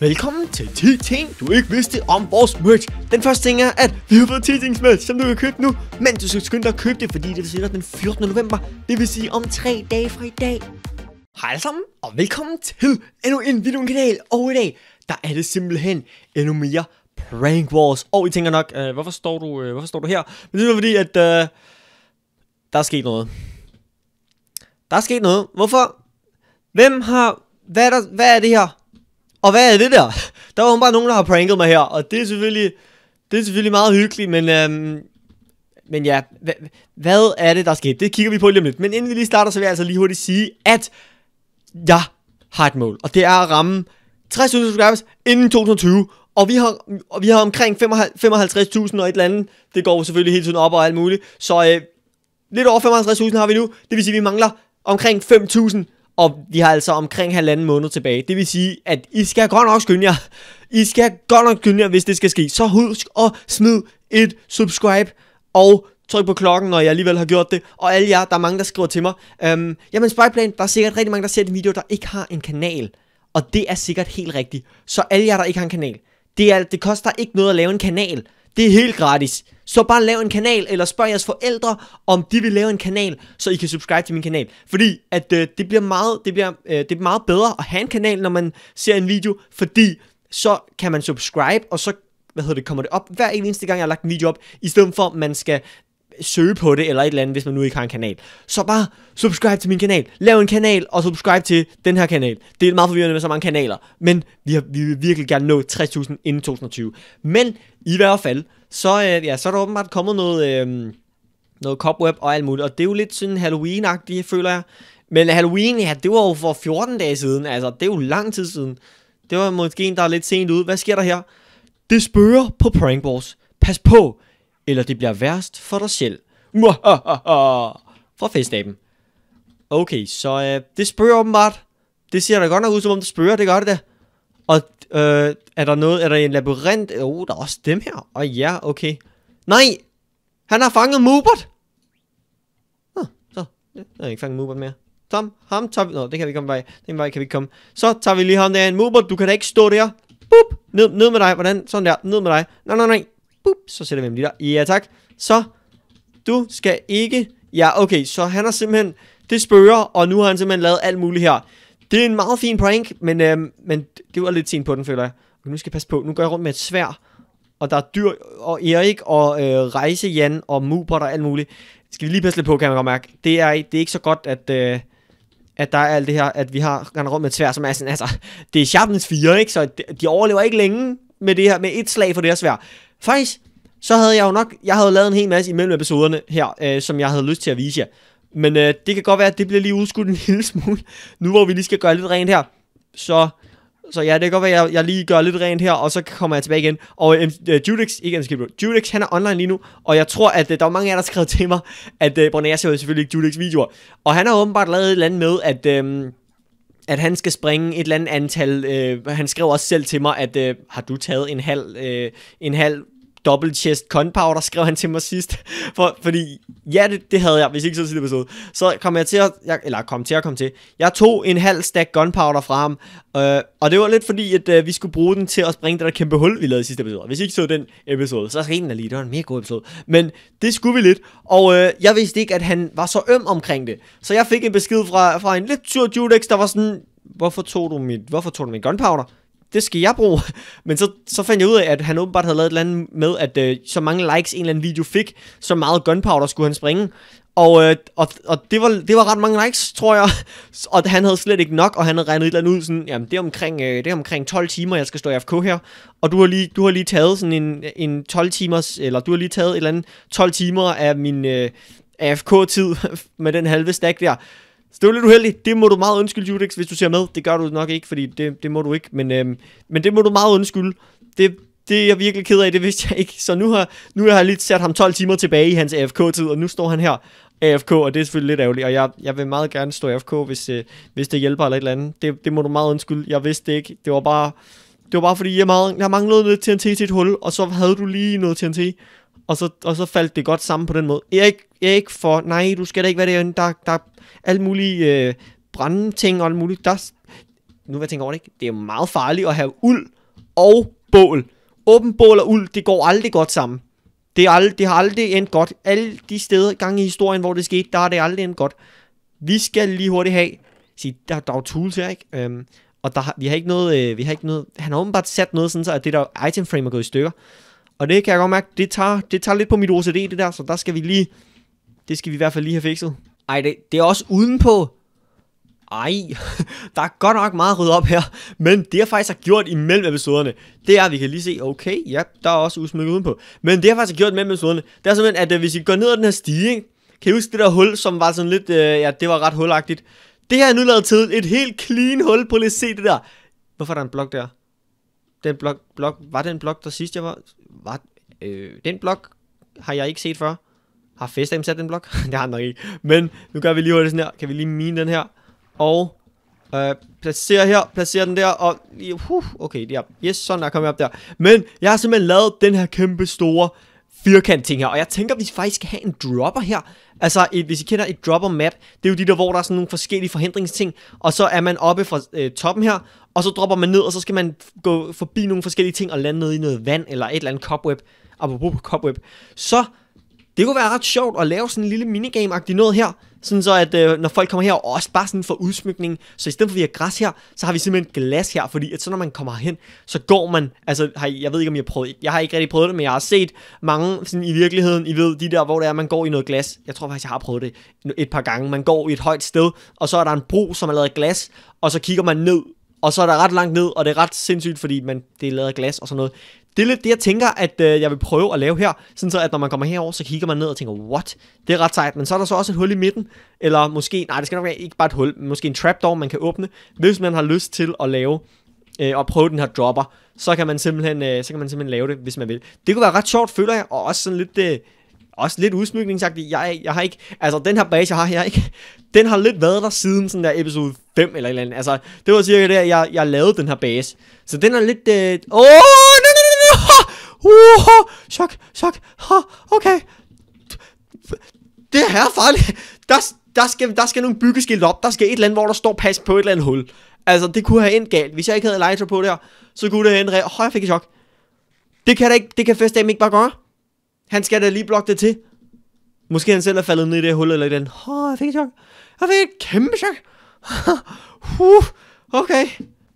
Velkommen til 10 ting, du ikke vidste om vores merch. Den første ting er, at vi har fået 10 ting merch, som du kan købe nu. Men du skal skynde dig at købe det, fordi det er den 14. november. Det vil sige om 3 dage fra i dag. Hej alle sammen, og velkommen til endnu en kanal. Og i dag, der er det simpelthen endnu mere Prank Wars. Og I tænker nok, øh, hvorfor, står du, øh, hvorfor står du her? Men det er fordi, at øh, der er sket noget. Der er sket noget. Hvorfor? Hvem har... Hvad er, der, hvad er det her? Og hvad er det der? Der var bare nogen, der har pranket mig her, og det er selvfølgelig, det er selvfølgelig meget hyggeligt, men, øhm, men ja, hva, hvad er det, der er sket? Det kigger vi på lige om lidt. Men inden vi lige starter, så vil jeg altså lige hurtigt sige, at jeg har et mål, og det er at ramme 60.000 subscribers inden 2020, og vi har, og vi har omkring 55.000 og et eller andet. Det går selvfølgelig hele tiden op og alt muligt. Så øh, lidt over 55.000 har vi nu. Det vil sige, at vi mangler omkring 5.000 og vi har altså omkring halvanden måned tilbage. Det vil sige, at I skal godt nok skynde jer. I skal godt nok skynde jer, hvis det skal ske. Så husk at smid et subscribe og tryk på klokken, når jeg alligevel har gjort det. Og alle jer, der er mange, der skriver til mig. Øhm, jamen Spyplan, der er sikkert rigtig mange, der ser de video, der ikke har en kanal. Og det er sikkert helt rigtigt. Så alle jer, der ikke har en kanal. Det, er, det koster ikke noget at lave en kanal. Det er helt gratis. Så bare lav en kanal, eller spørg jeres forældre, om de vil lave en kanal, så I kan subscribe til min kanal. Fordi at øh, det, bliver meget, det, bliver, øh, det er meget bedre at have en kanal, når man ser en video, fordi så kan man subscribe, og så hvad hedder det, kommer det op hver eneste gang, jeg har lagt en video op, i stedet for, at man skal søge på det, eller et eller andet, hvis man nu ikke har en kanal. Så bare subscribe til min kanal. Lav en kanal, og subscribe til den her kanal. Det er meget forvirrende med så mange kanaler, men vi, har, vi vil virkelig gerne nå 60.000 inden 2020. Men i hvert fald, så, øh, ja, så er der åbenbart kommet noget, øh, noget cobweb og alt muligt, og det er jo lidt sådan Halloween-agtigt, føler jeg. Men Halloween, ja, det var jo for 14 dage siden, altså det er jo lang tid siden. Det var måske en, der er lidt sent ud. Hvad sker der her? Det spørger på Prank Wars. Pas på, eller det bliver værst for dig selv. Fra festaben. Okay, så øh, det spørger åbenbart. Det ser da godt nok ud, som om det spørger, det gør det da. Og øh, er der noget, er der en labyrint? Åh, oh, der er også dem her. Og oh, ja, okay. Nej! Han har fanget Mubert! Nå, så. Jeg har ikke fanget Mubert mere. Tom, ham tager vi... Nå, det kan vi komme vej. Den vej kan vi komme. Så tager vi lige ham der en Mubert. Du kan da ikke stå der. Boop! Ned, ned med dig. Hvordan? Sådan der. Ned med dig. Nej, nej, nej. Boop, så sætter vi ham lige der. Ja, tak. Så, du skal ikke... Ja, okay, så han har simpelthen... Det spørger, og nu har han simpelthen lavet alt muligt her. Det er en meget fin prank, men, øhm, men det var lidt sent på den, føler jeg. Okay, nu skal jeg passe på. Nu går jeg rundt med et svær, og der er dyr, og Erik, og øh, Rejse Jan, og Mubot, og alt muligt. Skal vi lige passe lidt på, kan man godt mærke. Det er, det er ikke så godt, at... Øh, at der er alt det her, at vi har render rundt med et svær, som er sådan, altså, det er Sharpens 4, ikke? Så de overlever ikke længe med det her, med et slag for det her svær. Faktisk, så havde jeg jo nok, jeg havde lavet en hel masse imellem episoderne her, øh, som jeg havde lyst til at vise jer. Men øh, det kan godt være, at det bliver lige udskudt en lille smule, nu hvor vi lige skal gøre lidt rent her. Så, så ja, det kan godt være, at jeg, jeg lige gør lidt rent her, og så kommer jeg tilbage igen. Og øh, øh Judex, ikke MCK Judex, han er online lige nu, og jeg tror, at øh, der er mange af jer, der skrev til mig, at øh, Brunner ser selvfølgelig ikke Judex videoer. Og han har åbenbart lavet et eller andet med, at... Øh, at han skal springe et eller andet antal. Øh, han skrev også selv til mig, at øh, har du taget en halv, øh, en halv double chest gunpowder, skrev han til mig sidst. For, fordi, ja, det, det havde jeg, hvis ikke så sidste episode. Så kom jeg til at, jeg, eller kom til at komme til. Jeg tog en halv stack gunpowder fra ham, øh, og det var lidt fordi, at øh, vi skulle bruge den til at springe det der kæmpe hul, vi lavede i sidste episode. Hvis ikke så den episode, så er det lige, det var en mere god episode. Men det skulle vi lidt, og øh, jeg vidste ikke, at han var så øm omkring det. Så jeg fik en besked fra, fra en lidt sur Judex, der var sådan, hvorfor tog du mit, hvorfor tog du min gunpowder? det skal jeg bruge. Men så, så fandt jeg ud af, at han åbenbart havde lavet et eller andet med, at øh, så mange likes en eller anden video fik, så meget gunpowder skulle han springe. Og, øh, og, og det, var, det var ret mange likes, tror jeg. Og han havde slet ikke nok, og han havde regnet et eller andet ud, sådan, jamen det er omkring, øh, det er omkring 12 timer, jeg skal stå i FK her. Og du har lige, du har lige taget sådan en, en 12 timers, eller du har lige taget et eller andet 12 timer af min øh, AFK-tid med den halve stack der. Så det var lidt uheldigt. Det må du meget undskylde, Judex, hvis du ser med. Det gør du nok ikke, fordi det, det må du ikke. Men, øhm, men det må du meget undskylde. Det, det er jeg virkelig ked af, det vidste jeg ikke. Så nu har, nu har jeg lige sat ham 12 timer tilbage i hans AFK-tid, og nu står han her AFK, og det er selvfølgelig lidt ærgerligt. Og jeg, jeg vil meget gerne stå AFK, hvis, øh, hvis det hjælper eller et eller andet. Det, det må du meget undskylde. Jeg vidste det ikke. Det var bare, det var bare fordi, jeg, meget, jeg manglede noget TNT til et hul, og så havde du lige noget TNT. Og så, og så faldt det godt sammen på den måde. Jeg er ikke for, nej, du skal da ikke være derinde, der, der alle mulige øh, brandting og alt muligt. Der, nu vil jeg tænke over det, ikke? det er meget farligt at have uld og bål. Åben bål og uld, det går aldrig godt sammen. Det, er det har aldrig endt godt. Alle de steder, gange i historien, hvor det skete, der har det aldrig endt godt. Vi skal lige hurtigt have, sige, der, der er jo tools her, ikke? Øhm, og der, vi har ikke noget, øh, vi har ikke noget, han har åbenbart sat noget sådan så, at det der item frame er gået i stykker. Og det kan jeg godt mærke, det tager, det tager lidt på mit OCD det der, så der skal vi lige, det skal vi i hvert fald lige have fikset. Ej, det, det er også udenpå. Ej, der er godt nok meget ryddet op her. Men det jeg faktisk har gjort imellem episoderne, det er, at vi kan lige se, okay, ja, der er også udsmykket udenpå. Men det jeg faktisk har gjort imellem episoderne, det er simpelthen, at, at øh, hvis I går ned ad den her stige, kan I huske det der hul, som var sådan lidt, øh, ja, det var ret hulagtigt. Det her er nu lavet til et helt clean hul. Prøv lige at se det der. Hvorfor er der en blok der? Den blok, blok, var den blok, der sidst jeg var? Var, øh, den blok har jeg ikke set før. Har FaceTime sat den blok? det har han nok ikke. Men nu gør vi lige hurtigt sådan her. Kan vi lige mine den her? Og øh, placere her, placere den der, og uh, okay, der. Yes, sådan er kommet op der. Men jeg har simpelthen lavet den her kæmpe store firkant ting her, og jeg tænker, at vi faktisk skal have en dropper her. Altså, et, hvis I kender et dropper map, det er jo de der, hvor der er sådan nogle forskellige forhindringsting, og så er man oppe fra øh, toppen her, og så dropper man ned, og så skal man gå forbi nogle forskellige ting og lande ned i noget vand, eller et eller andet cobweb, apropos cobweb. Så det kunne være ret sjovt at lave sådan en lille minigame-agtig noget her, sådan så at øh, når folk kommer her, og også bare sådan for udsmykning, så i stedet for at vi har græs her, så har vi simpelthen glas her, fordi at så når man kommer hen, så går man, altså har, jeg ved ikke om jeg har prøvet, jeg har ikke rigtig prøvet det, men jeg har set mange sådan i virkeligheden, I ved de der, hvor det er, man går i noget glas, jeg tror faktisk jeg har prøvet det et par gange, man går i et højt sted, og så er der en bro, som er lavet af glas, og så kigger man ned og så er der ret langt ned, og det er ret sindssygt, fordi man, det er lavet af glas og sådan noget. Det er lidt det, jeg tænker, at øh, jeg vil prøve at lave her, sådan så at når man kommer herover, så kigger man ned og tænker, what? Det er ret sejt, men så er der så også et hul i midten, eller måske, nej, det skal nok være ikke bare et hul, men måske en trapdoor, man kan åbne, hvis man har lyst til at lave øh, og prøve den her dropper, så kan man simpelthen øh, så kan man simpelthen lave det, hvis man vil. Det kunne være ret sjovt, føler jeg, og også sådan lidt øh, også lidt udsmykningsagtigt. Jeg, jeg har ikke, altså den her base, jeg har her, ikke? den har lidt været der siden sådan der episode 5 eller et eller andet. Altså, det var cirka der, jeg, jeg lavede den her base. Så den er lidt, øh... åh, oh, nej, nej, nej, nej, uh, chok, chok, ha, okay. Det her er farligt. Der, der, skal, der skal nogle byggeskilt op. Der skal et eller andet, hvor der står pas på et eller andet hul. Altså, det kunne have endt galt. Hvis jeg ikke havde lighter på der, så kunne det have endt... Åh, oh, jeg fik et chok. Det kan, da ikke, det kan FaceTime ikke bare gøre. Han skal da lige blokke det til. Måske han selv er faldet ned i det hul, eller i den. Åh, oh, jeg fik et chok. Jeg fik et kæmpe chok. uh, okay.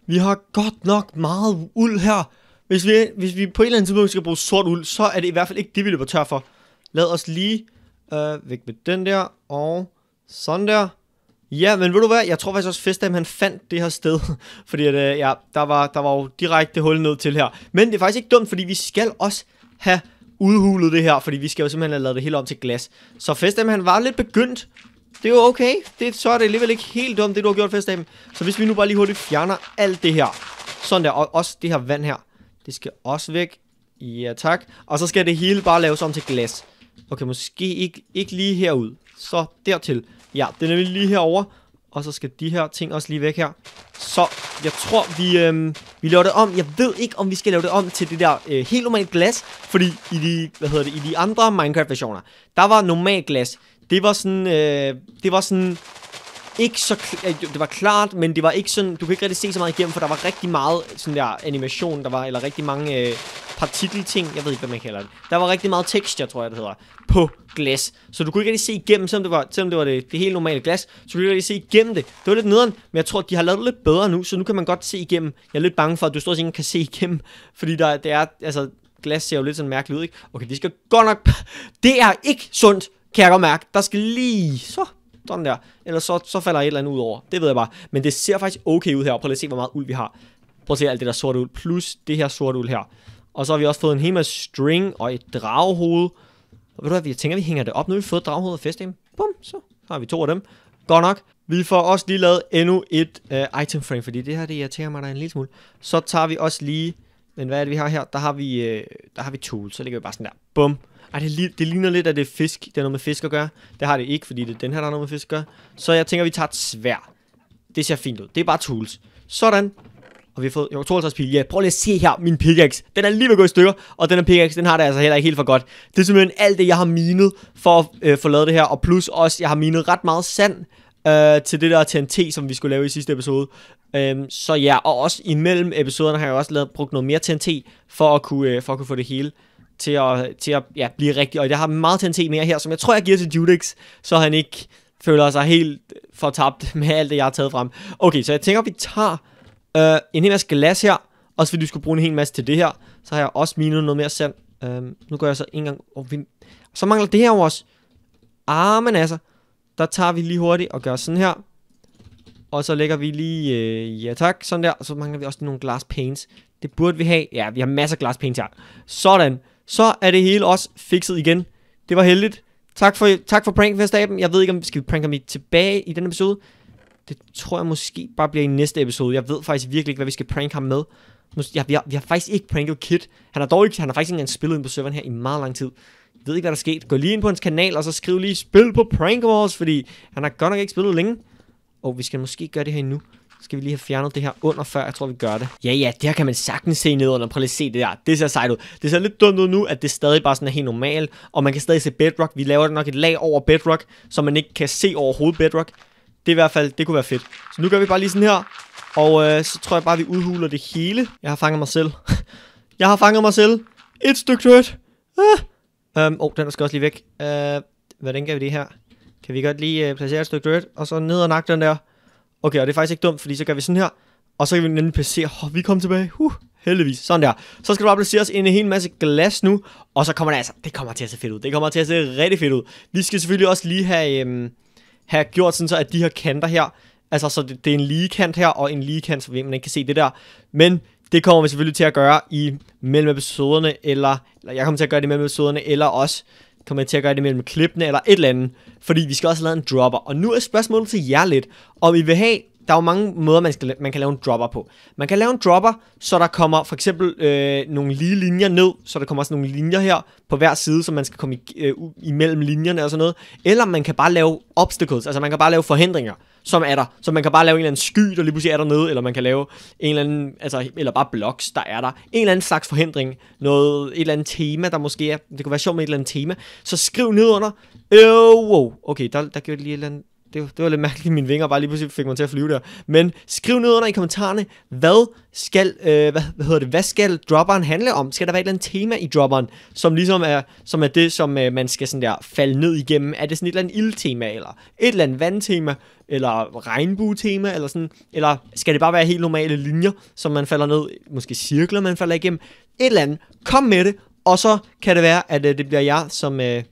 Vi har godt nok meget uld her. Hvis vi, hvis vi på et eller andet tidspunkt skal bruge sort uld, så er det i hvert fald ikke det, vi løber tør for. Lad os lige øh, væk med den der, og sådan der. Ja, men ved du hvad, jeg tror faktisk også Festam han fandt det her sted, fordi at, øh, ja, der, var, der var jo direkte hul ned til her. Men det er faktisk ikke dumt, fordi vi skal også have udhulet det her, fordi vi skal jo simpelthen have lavet det hele om til glas. Så festdamen, han var lidt begyndt. Det er jo okay. Det, så er det alligevel ikke helt dumt, det du har gjort, festdamen. Så hvis vi nu bare lige hurtigt fjerner alt det her. Sådan der, og også det her vand her. Det skal også væk. Ja, tak. Og så skal det hele bare laves om til glas. Okay, måske ikke, ikke lige herud. Så dertil. Ja, det er nemlig lige herover. Og så skal de her ting også lige væk her. Så jeg tror, vi... Øhm, vi laver det om. Jeg ved ikke, om vi skal lave det om til det der øh, helt normalt glas, fordi i de, hvad hedder det, i de andre Minecraft-versioner, der var normalt glas. Det var sådan, øh, det var sådan ikke så... Det var klart, men det var ikke sådan... Du kan ikke rigtig se så meget igennem, for der var rigtig meget sådan der animation, der var... Eller rigtig mange øh, partikelting. Jeg ved ikke, hvad man kalder det. Der var rigtig meget tekst, jeg tror jeg, det hedder. På glas. Så du kunne ikke rigtig se igennem, selvom det var, selvom det, var det, det helt normale glas. Så du kunne ikke rigtig se igennem det. Det var lidt nederen, men jeg tror, de har lavet det lidt bedre nu, så nu kan man godt se igennem. Jeg er lidt bange for, at du stort set ikke kan se igennem, fordi der, det er... Altså, glas ser jo lidt sådan mærkeligt ud, ikke? Okay, det skal godt nok... Det er ikke sundt, kan jeg godt mærke. Der skal lige... Så, sådan der, eller så, så falder et eller andet ud over. Det ved jeg bare. Men det ser faktisk okay ud her. Prøv lige at se, hvor meget uld vi har. Prøv at se alt det der sorte uld, plus det her sorte uld her. Og så har vi også fået en hel masse string og et draghoved. Og ved du hvad, vi tænker, vi hænger det op. Nu har vi fået dragehoved og festdame. Bum, så har vi to af dem. Godt nok. Vi får også lige lavet endnu et uh, item frame, fordi det her det irriterer mig da en lille smule. Så tager vi også lige, men hvad er det vi har her? Der har vi, uh, der har vi tools, så ligger vi bare sådan der. Bum. Ej, det, det ligner lidt, at det er fisk. Det er noget med fisk at gøre. Det har det ikke, fordi det er den her, der har noget med fisk at gøre. Så jeg tænker, vi tager et svær. Det ser fint ud. Det er bare tools. Sådan. Og vi har fået jo, 52 pil. Ja, prøv lige at se her, min pickaxe. Den er lige ved at gå i stykker, og den her pickaxe, den har det altså heller ikke helt for godt. Det er simpelthen alt det, jeg har minet for at øh, få lavet det her. Og plus også, jeg har minet ret meget sand øh, til det der TNT, som vi skulle lave i sidste episode. Øhm, så ja, og også imellem episoderne har jeg også lavet, brugt noget mere TNT, for at kunne, øh, for at kunne få det hele til at, til at ja, blive rigtig. Og jeg har meget se mere her, som jeg tror, jeg giver til Judix, så han ikke føler sig helt fortabt med alt det, jeg har taget frem. Okay, så jeg tænker, vi tager øh, en hel masse glas her, også fordi du skulle bruge en hel masse til det her. Så har jeg også minet noget mere sand. Øh, nu går jeg så en gang... Oh, vi... Så mangler det her jo også. Ah, men altså, der tager vi lige hurtigt og gør sådan her. Og så lægger vi lige, øh, ja tak, sådan der. Og så mangler vi også nogle glas paints. Det burde vi have. Ja, vi har masser af glas paints her. Sådan så er det hele også fikset igen. Det var heldigt. Tak for, tak for prank, staben Jeg ved ikke, om vi skal pranke ham tilbage i denne episode. Det tror jeg måske bare bliver i næste episode. Jeg ved faktisk virkelig ikke, hvad vi skal pranke ham med. Ja, vi, har, vi har faktisk ikke pranket Kid. Han har, dog ikke, han har faktisk ikke engang spillet ind på serveren her i meget lang tid. Jeg ved ikke, hvad der er sket. Gå lige ind på hans kanal, og så skriv lige, spil på Prank Wars, fordi han har godt nok ikke spillet længe. Og vi skal måske gøre det her endnu skal vi lige have fjernet det her under, før jeg tror, vi gør det. Ja, ja, det her kan man sagtens se ned under. Prøv lige at se det der. Det ser sejt ud. Det ser lidt dumt ud nu, at det stadig bare sådan er helt normalt, og man kan stadig se bedrock. Vi laver nok et lag over bedrock, så man ikke kan se overhovedet bedrock. Det er i hvert fald, det kunne være fedt. Så nu gør vi bare lige sådan her, og øh, så tror jeg bare, vi udhuler det hele. Jeg har fanget mig selv. jeg har fanget mig selv. Et stykke dirt. Ah. Um, oh, den skal også lige væk. Uh, hvordan gør vi det her? Kan vi godt lige øh, placere et stykke dirt, og så ned og nakke den der okay, og det er faktisk ikke dumt, fordi så gør vi sådan her, og så kan vi nemlig placere, oh, vi kommer tilbage, huh, heldigvis, sådan der. Så skal du bare placere os ind i en hel masse glas nu, og så kommer det altså, det kommer til at se fedt ud, det kommer til at se rigtig fedt ud. Vi skal selvfølgelig også lige have, øhm, have gjort sådan så, at de her kanter her, altså så det, det er en lige kant her, og en lige kant, så man ikke kan se det der, men det kommer vi selvfølgelig til at gøre i mellem episoderne, eller, eller jeg kommer til at gøre det i mellem episoderne, eller også Kommer jeg til at gøre det mellem klippene eller et eller andet. Fordi vi skal også have lavet en dropper. Og nu er spørgsmålet til jer lidt, om I vil have der er jo mange måder, man, skal, man kan lave en dropper på. Man kan lave en dropper, så der kommer for eksempel øh, nogle lige linjer ned, så der kommer også nogle linjer her på hver side, så man skal komme i, øh, imellem linjerne og sådan noget. Eller man kan bare lave obstacles, altså man kan bare lave forhindringer som er der. Så man kan bare lave en eller anden sky, der lige pludselig er dernede, eller man kan lave en eller anden, altså, eller bare blocks, der er der. En eller anden slags forhindring, noget, et eller andet tema, der måske er, det kunne være sjovt med et eller andet tema. Så skriv ned under, øh, wow, okay, der, der gjorde lige et eller andet, det, det var lidt mærkeligt, mine vinger bare lige pludselig fik mig til at flyve der. Men skriv ned under i kommentarerne, hvad skal, øh, hvad, hvad hedder det, hvad skal dropperen handle om? Skal der være et eller andet tema i dropperen, som ligesom er, som er det, som øh, man skal sådan der falde ned igennem? Er det sådan et eller andet ildtema, eller et eller andet vandtema, eller regnbuetema, eller sådan, eller skal det bare være helt normale linjer, som man falder ned, måske cirkler, man falder igennem? Et eller andet, kom med det, og så kan det være, at øh, det bliver jeg, som, øh,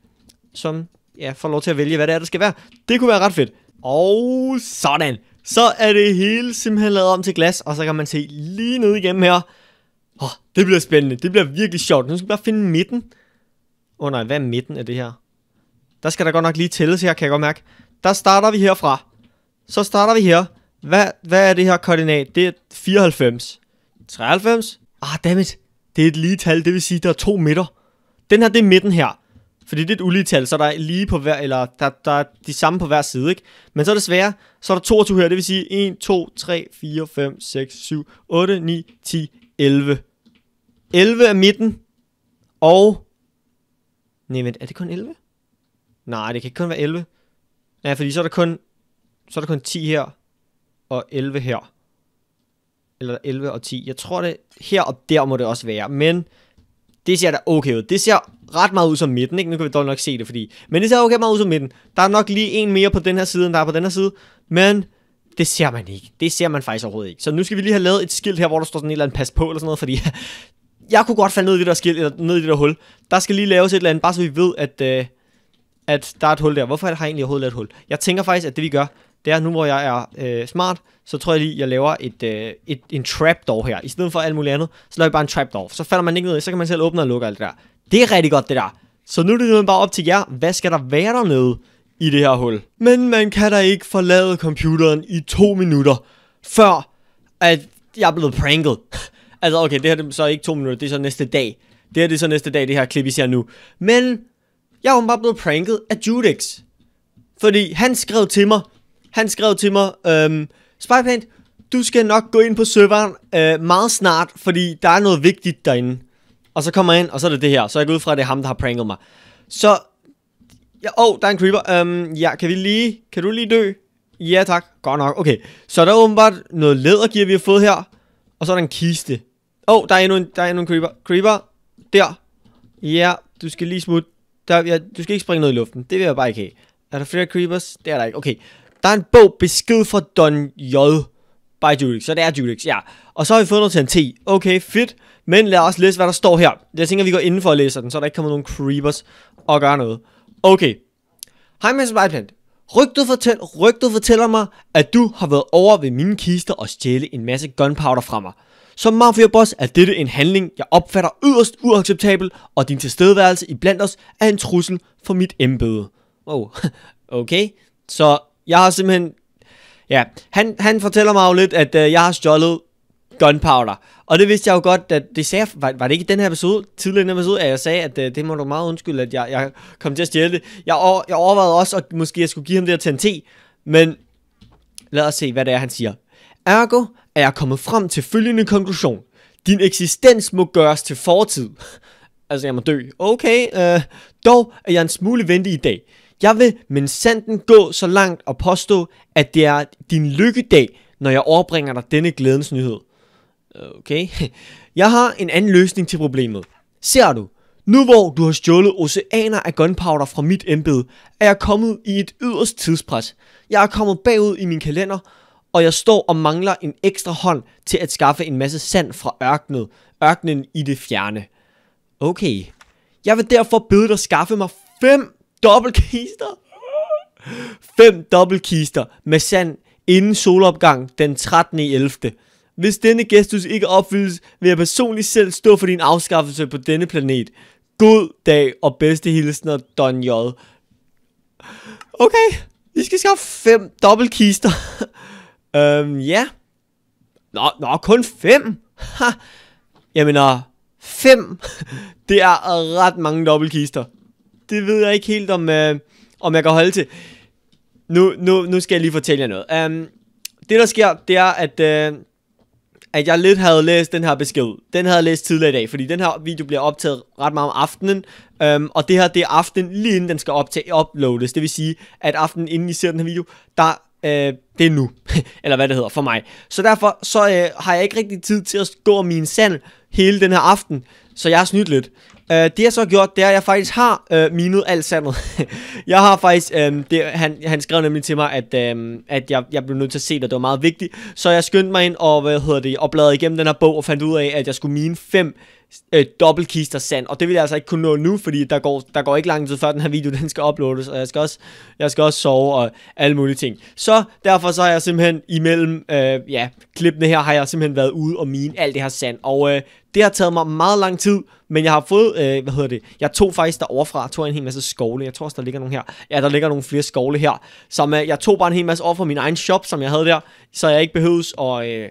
som ja, får lov til at vælge, hvad det er, der skal være. Det kunne være ret fedt. Og sådan. Så er det hele simpelthen lavet om til glas, og så kan man se lige ned igennem her. Åh, oh, det bliver spændende. Det bliver virkelig sjovt. Nu skal vi bare finde midten. Åh oh, nej, hvad er midten af det her? Der skal der godt nok lige tælles her, kan jeg godt mærke. Der starter vi herfra. Så starter vi her. Hvad, hvad er det her koordinat? Det er 94. 93? Ah, dammit. Det er et lige tal, det vil sige, der er to midter. Den her, det er midten her. Fordi det er et tal, så der er lige på hver, eller der, der er de samme på hver side, ikke? Men så er det svære, så er der 22 her, det vil sige 1, 2, 3, 4, 5, 6, 7, 8, 9, 10, 11. 11 er midten, og... Nej, vent, er det kun 11? Nej, det kan ikke kun være 11. Ja, fordi så er der kun, så er der kun 10 her, og 11 her. Eller 11 og 10. Jeg tror det, her og der må det også være, men det ser da okay ud. Det ser ret meget ud som midten, ikke? Nu kan vi dog nok se det, fordi... Men det ser okay meget ud som midten. Der er nok lige en mere på den her side, end der er på den her side. Men det ser man ikke. Det ser man faktisk overhovedet ikke. Så nu skal vi lige have lavet et skilt her, hvor der står sådan et eller andet pas på eller sådan noget, fordi jeg kunne godt falde ned i det der skilt, eller ned i det der hul. Der skal lige laves et eller andet, bare så vi ved, at, øh, at der er et hul der. Hvorfor har jeg egentlig overhovedet lavet et hul? Jeg tænker faktisk, at det vi gør, det er nu, hvor jeg er øh, smart, så tror jeg lige, jeg laver et, øh, et, en trapdoor her. I stedet for alt muligt andet, så laver jeg bare en trapdoor. Så falder man ikke ned, så kan man selv åbne og lukke alt det der. Det er rigtig godt, det der. Så nu er det bare op til jer. Hvad skal der være dernede i det her hul? Men man kan da ikke forlade computeren i to minutter, før at jeg er blevet pranket. altså okay, det her er så ikke to minutter, det er så næste dag. Det her det er så næste dag, det her klip, I ser nu. Men jeg er bare blevet pranket af Judex. Fordi han skrev til mig, han skrev til mig, øhm, Spyplant, du skal nok gå ind på serveren øh, meget snart, fordi der er noget vigtigt derinde. Og så kommer jeg ind, og så er det det her. Så jeg går ud fra, at det er ham, der har pranket mig. Så, ja, oh, der er en creeper. Øhm, ja, kan vi lige, kan du lige dø? Ja tak, godt nok, okay. Så er der åbenbart noget lædergear, vi har fået her. Og så er der en kiste. Åh, oh, der er endnu en, der er endnu en creeper. Creeper, der. Ja, du skal lige smutte. Der, ja, du skal ikke springe noget i luften. Det vil jeg bare ikke have. Er der flere creepers? Det er der ikke. Okay, der er en bog, besked fra Don J. By Julix. så det er Julix, ja. Og så har vi fået noget til en T. Okay, fedt. Men lad os læse, hvad der står her. Jeg tænker, vi går indenfor og læser den, så der ikke kommer nogen creepers og gør noget. Okay. Hej, Mr. Vejplant. Rygtet, fortæl, rygtet fortæller mig, at du har været over ved mine kister og stjæle en masse gunpowder fra mig. Som mafia boss er dette en handling, jeg opfatter yderst uacceptabel, og din tilstedeværelse i blandt os er en trussel for mit embede. Oh, okay. Så jeg har simpelthen... Ja, han, han fortæller mig jo lidt, at øh, jeg har stjålet gunpowder. Og det vidste jeg jo godt, at det sagde, var, var det ikke i den her episode, tidligere den episode, at jeg sagde, at øh, det må du meget undskylde, at jeg, jeg kom til at stjæle det. Jeg, jeg overvejede også, at måske jeg skulle give ham det her TNT, men lad os se, hvad det er, han siger. Ergo er jeg kommet frem til følgende konklusion. Din eksistens må gøres til fortid. altså, jeg må dø. Okay, øh, dog er jeg en smule venlig i dag. Jeg vil men sanden gå så langt og påstå, at det er din lykkedag, når jeg overbringer dig denne glædens nyhed. Okay. Jeg har en anden løsning til problemet. Ser du, nu hvor du har stjålet oceaner af gunpowder fra mit embede, er jeg kommet i et yderst tidspres. Jeg er kommet bagud i min kalender, og jeg står og mangler en ekstra hånd til at skaffe en masse sand fra ørkenet, ørkenen i det fjerne. Okay. Jeg vil derfor bede dig skaffe mig 5 dobbeltkister. Fem dobbeltkister med sand inden solopgang den 13. 11. Hvis denne gestus ikke opfyldes, vil jeg personligt selv stå for din afskaffelse på denne planet. God dag og bedste hilsner, Don J. Okay, vi skal skaffe fem dobbeltkister. øhm, um, ja. Nå, nå, kun fem. Ha. Jeg mener, fem. det er ret mange dobbeltkister det ved jeg ikke helt, om, øh, om jeg kan holde til. Nu, nu, nu skal jeg lige fortælle jer noget. Um, det, der sker, det er, at, øh, at jeg lidt havde læst den her besked. Den havde jeg læst tidligere i dag, fordi den her video bliver optaget ret meget om aftenen. Um, og det her, det er aften lige inden den skal optage, uploades. Det vil sige, at aftenen inden I ser den her video, der Uh, det er nu, eller hvad det hedder for mig. Så derfor så uh, har jeg ikke rigtig tid til at gå min sand hele den her aften, så jeg har snydt lidt. Uh, det jeg så har gjort, det er, at jeg faktisk har uh, øh, minet alt sandet. jeg har faktisk, øh, det, han, han skrev nemlig til mig, at, øh, at jeg, jeg blev nødt til at se det, det var meget vigtigt. Så jeg skyndte mig ind og, hvad hedder det, og bladrede igennem den her bog og fandt ud af, at jeg skulle mine fem øh, dobbeltkister sand, og det vil jeg altså ikke kunne nå nu, fordi der går, der går ikke lang tid før den her video, den skal uploades, og jeg skal også, jeg skal også sove og alle mulige ting. Så derfor så har jeg simpelthen imellem, øh, ja, klippene her, har jeg simpelthen været ude og mine alt det her sand, og øh, det har taget mig meget lang tid, men jeg har fået, øh, hvad hedder det, jeg tog faktisk overfra, tog en hel masse skovle, jeg tror også der ligger nogle her, ja der ligger nogle flere skovle her, som øh, jeg tog bare en hel masse over fra min egen shop, som jeg havde der, så jeg ikke behøves at, øh,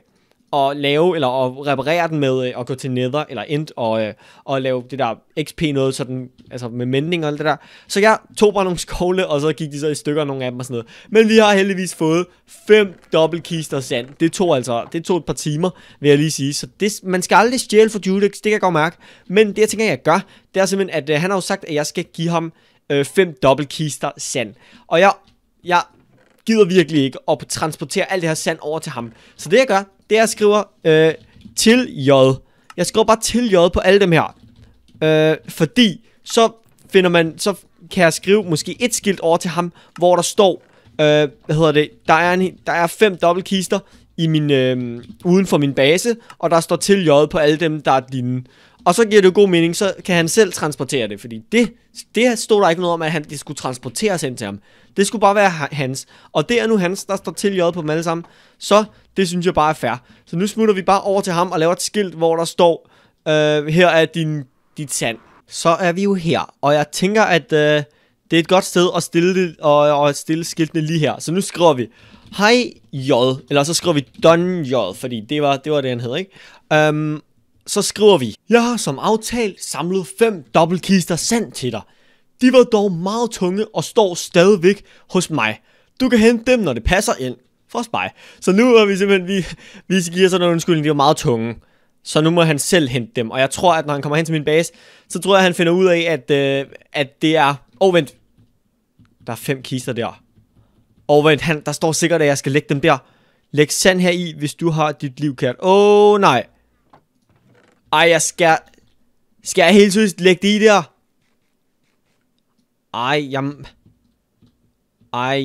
at lave, eller at reparere den med øh, at gå til nether, eller end, og, øh, og lave det der XP noget, sådan, altså med mending og alt det der. Så jeg tog bare nogle skovle, og så gik de så i stykker, nogle af dem og sådan noget. Men vi har heldigvis fået fem dobbeltkister sand. Det tog altså, det tog et par timer, vil jeg lige sige. Så det, man skal aldrig stjæle for Judex, det kan jeg godt mærke. Men det jeg tænker, jeg gør, det er simpelthen, at øh, han har jo sagt, at jeg skal give ham øh, fem dobbeltkister sand. Og jeg, jeg gider virkelig ikke at transportere alt det her sand over til ham. Så det jeg gør, det er, at jeg skriver øh, til J. Jeg skriver bare til J på alle dem her. Øh, fordi så finder man, så kan jeg skrive måske et skilt over til ham, hvor der står, øh, hvad hedder det, der er, en, der er fem dobbeltkister i min, øh, uden for min base, og der står til J på alle dem, der er dine. Og så giver det god mening, så kan han selv transportere det, fordi det, det stod der ikke noget om, at han, det skulle transporteres ind til ham. Det skulle bare være hans. Og det er nu hans, der står til på dem alle sammen. Så det synes jeg bare er fair. Så nu smutter vi bare over til ham og laver et skilt, hvor der står, øh, her er din, dit sand. Så er vi jo her, og jeg tænker, at øh, det er et godt sted at stille, det, og, og stille skiltene lige her. Så nu skriver vi, hej J, eller så skriver vi Don J, fordi det var det, var det han hed, ikke? Um, så skriver vi, Jeg har som aftalt samlet fem dobbeltkister sand til dig. De var dog meget tunge og står stadigvæk hos mig. Du kan hente dem, når det passer ind. For mig. Så nu er vi simpelthen, vi, vi giver sådan en undskyldning, de var meget tunge. Så nu må han selv hente dem. Og jeg tror, at når han kommer hen til min base, så tror jeg, at han finder ud af, at, øh, at det er... Åh, oh, vent. Der er fem kister der. Og oh, vent, han, der står sikkert, at jeg skal lægge dem der. Læg sand her i, hvis du har dit liv kært. Åh, oh, nej. Ej, jeg skal... Skal jeg helt seriøst lægge det i der? Ej, jeg... Ej,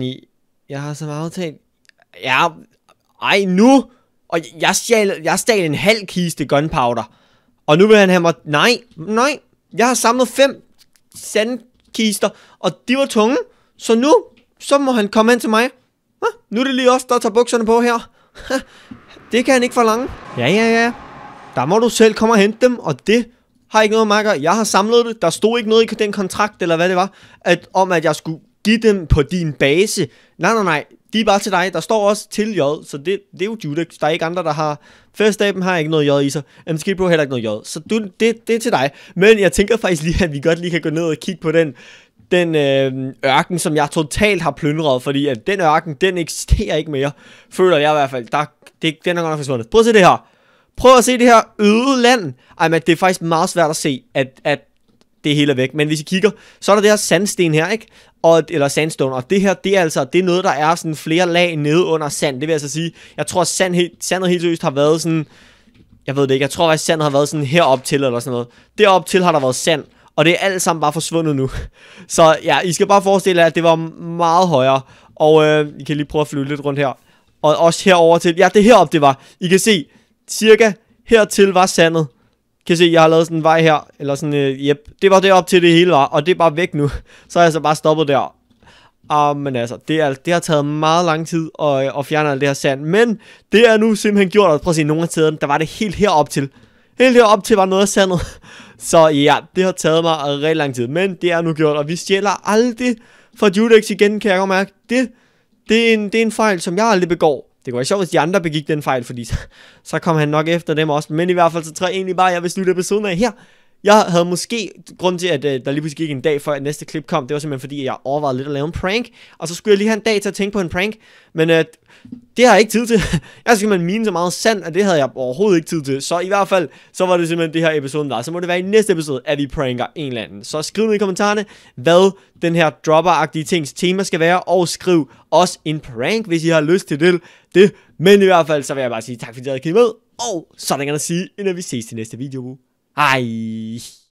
I... Jeg har så meget talt... Ja, ej, nu! Og jeg stjal, jeg stjal en halv kiste gunpowder. Og nu vil han have mig... Nej, nej. Jeg har samlet fem sandkister, og de var tunge. Så nu, så må han komme ind til mig. Hå, nu er det lige os, der tager bukserne på her. det kan han ikke forlange. Ja, ja, ja der må du selv komme og hente dem, og det har ikke noget at Jeg har samlet det, der stod ikke noget i den kontrakt, eller hvad det var, at, om at jeg skulle give dem på din base. Nej, nej, nej, de er bare til dig. Der står også til J, så det, det er jo Judex. Der er ikke andre, der har... dem har ikke noget J i sig. MSG Pro heller ikke noget J. Så du, det, det er til dig. Men jeg tænker faktisk lige, at vi godt lige kan gå ned og kigge på den, den øh, ørken, som jeg totalt har plyndret. Fordi at den ørken, den eksisterer ikke mere. Føler jeg i hvert fald. Der, det, den er godt nok forsvundet. Prøv at se det her prøv at se det her øde land. Ej, men det er faktisk meget svært at se, at, at det hele er væk. Men hvis I kigger, så er der det her sandsten her, ikke? Og, eller sandstone, og det her, det er altså, det er noget, der er sådan flere lag nede under sand. Det vil altså sige, jeg tror, sand, helt, sandet helt seriøst har været sådan, jeg ved det ikke, jeg tror faktisk, sand har været sådan herop til eller sådan noget. Derop til har der været sand, og det er alt sammen bare forsvundet nu. Så ja, I skal bare forestille jer, at det var meget højere. Og øh, I kan lige prøve at flyve lidt rundt her. Og også herover til, ja, det er heroppe, det var. I kan se, cirka hertil var sandet. Kan se, jeg har lavet sådan en vej her, eller sådan, øh, yep, det var det op til det hele var, og det er bare væk nu. Så er jeg så bare stoppet der. Ah, men altså, det, er, det har taget meget lang tid at, øh, at fjerne alt det her sand, men det er nu simpelthen gjort, og prøv at se, nogle af tiden, der var det helt herop til. Helt herop til var noget af sandet. Så ja, det har taget mig rigtig lang tid, men det er nu gjort, og vi stjæler aldrig fra Judex igen, kan jeg godt mærke. Det, det, er en, det er en fejl, som jeg aldrig begår. Det kunne være sjovt, hvis de andre begik den fejl, fordi så, så kom han nok efter dem også. Men i hvert fald så tror jeg egentlig bare, at jeg vil slutte episoden af her. Jeg havde måske, grund til at øh, der lige pludselig gik en dag før at næste klip kom, det var simpelthen fordi, jeg overvejede lidt at lave en prank, og så skulle jeg lige have en dag til at tænke på en prank, men øh, det har jeg ikke tid til. jeg skal man mine så meget sand, at det havde jeg overhovedet ikke tid til. Så i hvert fald, så var det simpelthen det her episode der. Så må det være i næste episode, at vi pranker en eller anden. Så skriv ned i kommentarerne, hvad den her dropper-agtige tings tema skal være, og skriv også en prank, hvis I har lyst til det. det. Men i hvert fald, så vil jeg bare sige tak, fordi I havde kigget med, og så er der gerne at sige, inden vi ses til næste video. 哎。